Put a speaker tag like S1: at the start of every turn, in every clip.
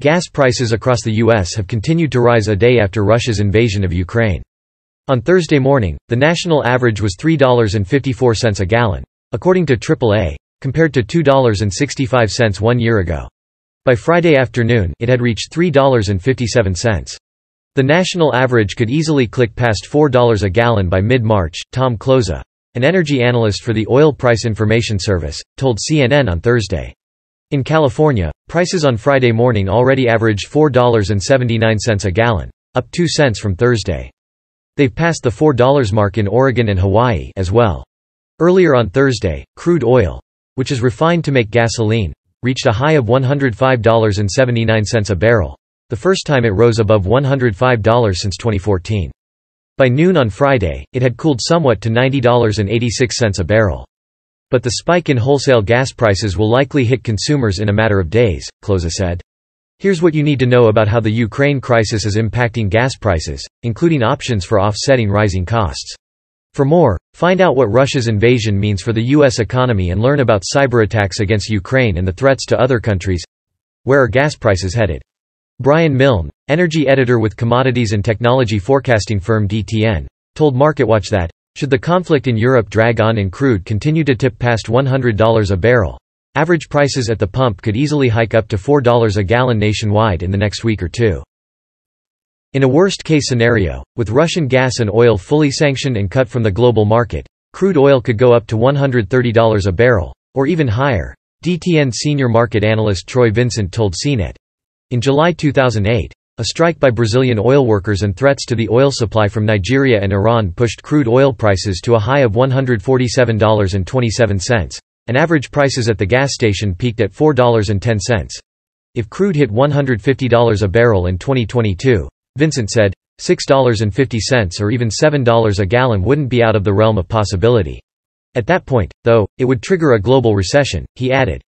S1: Gas prices across the U.S. have continued to rise a day after Russia's invasion of Ukraine. On Thursday morning, the national average was $3.54 a gallon, according to AAA, compared to $2.65 one year ago. By Friday afternoon, it had reached $3.57. The national average could easily click past $4 a gallon by mid-March, Tom Cloza, an energy analyst for the Oil Price Information Service, told CNN on Thursday. In California, prices on Friday morning already averaged $4.79 a gallon, up 2 cents from Thursday. They've passed the $4 mark in Oregon and Hawaii as well. Earlier on Thursday, crude oil, which is refined to make gasoline, reached a high of $105.79 a barrel, the first time it rose above $105 since 2014. By noon on Friday, it had cooled somewhat to $90.86 a barrel but the spike in wholesale gas prices will likely hit consumers in a matter of days, Kloza said. Here's what you need to know about how the Ukraine crisis is impacting gas prices, including options for offsetting rising costs. For more, find out what Russia's invasion means for the U.S. economy and learn about cyber attacks against Ukraine and the threats to other countries. Where are gas prices headed? Brian Milne, energy editor with commodities and technology forecasting firm DTN, told MarketWatch that, should the conflict in Europe drag on and crude continue to tip past $100 a barrel, average prices at the pump could easily hike up to $4 a gallon nationwide in the next week or two. In a worst-case scenario, with Russian gas and oil fully sanctioned and cut from the global market, crude oil could go up to $130 a barrel, or even higher, DTN senior market analyst Troy Vincent told CNET. In July 2008, a strike by Brazilian oil workers and threats to the oil supply from Nigeria and Iran pushed crude oil prices to a high of $147.27, and average prices at the gas station peaked at $4.10. If crude hit $150 a barrel in 2022, Vincent said, $6.50 or even $7 a gallon wouldn't be out of the realm of possibility. At that point, though, it would trigger a global recession, he added.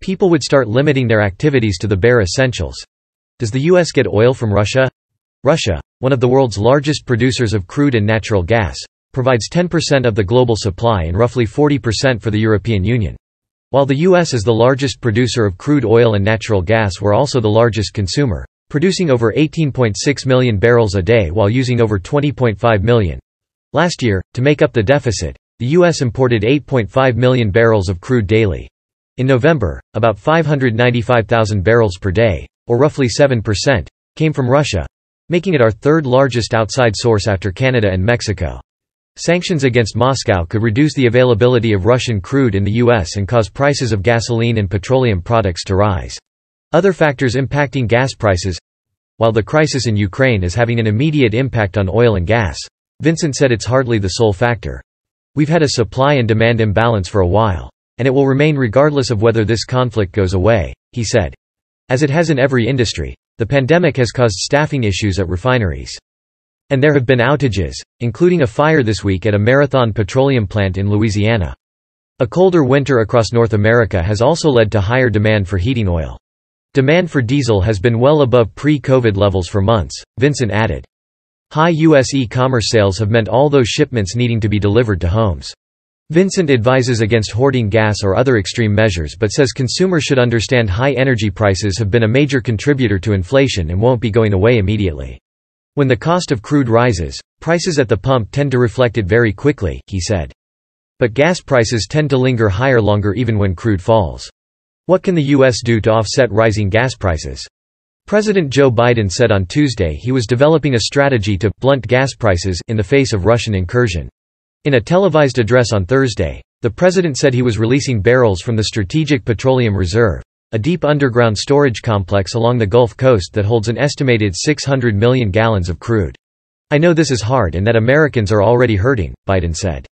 S1: People would start limiting their activities to the bare essentials. Does the U.S. get oil from Russia? Russia, one of the world's largest producers of crude and natural gas, provides 10% of the global supply and roughly 40% for the European Union. While the U.S. is the largest producer of crude oil and natural gas we're also the largest consumer, producing over 18.6 million barrels a day while using over 20.5 million. Last year, to make up the deficit, the U.S. imported 8.5 million barrels of crude daily. In November, about 595,000 barrels per day or roughly 7%, came from Russia, making it our third largest outside source after Canada and Mexico. Sanctions against Moscow could reduce the availability of Russian crude in the U.S. and cause prices of gasoline and petroleum products to rise. Other factors impacting gas prices while the crisis in Ukraine is having an immediate impact on oil and gas, Vincent said it's hardly the sole factor. We've had a supply and demand imbalance for a while, and it will remain regardless of whether this conflict goes away, he said. As it has in every industry, the pandemic has caused staffing issues at refineries. And there have been outages, including a fire this week at a Marathon petroleum plant in Louisiana. A colder winter across North America has also led to higher demand for heating oil. Demand for diesel has been well above pre-COVID levels for months, Vincent added. High U.S. e-commerce sales have meant all those shipments needing to be delivered to homes. Vincent advises against hoarding gas or other extreme measures but says consumers should understand high energy prices have been a major contributor to inflation and won't be going away immediately. When the cost of crude rises, prices at the pump tend to reflect it very quickly, he said. But gas prices tend to linger higher longer even when crude falls. What can the U.S. do to offset rising gas prices? President Joe Biden said on Tuesday he was developing a strategy to blunt gas prices in the face of Russian incursion. In a televised address on Thursday, the president said he was releasing barrels from the Strategic Petroleum Reserve, a deep underground storage complex along the Gulf Coast that holds an estimated 600 million gallons of crude. I know this is hard and that Americans are already hurting, Biden said.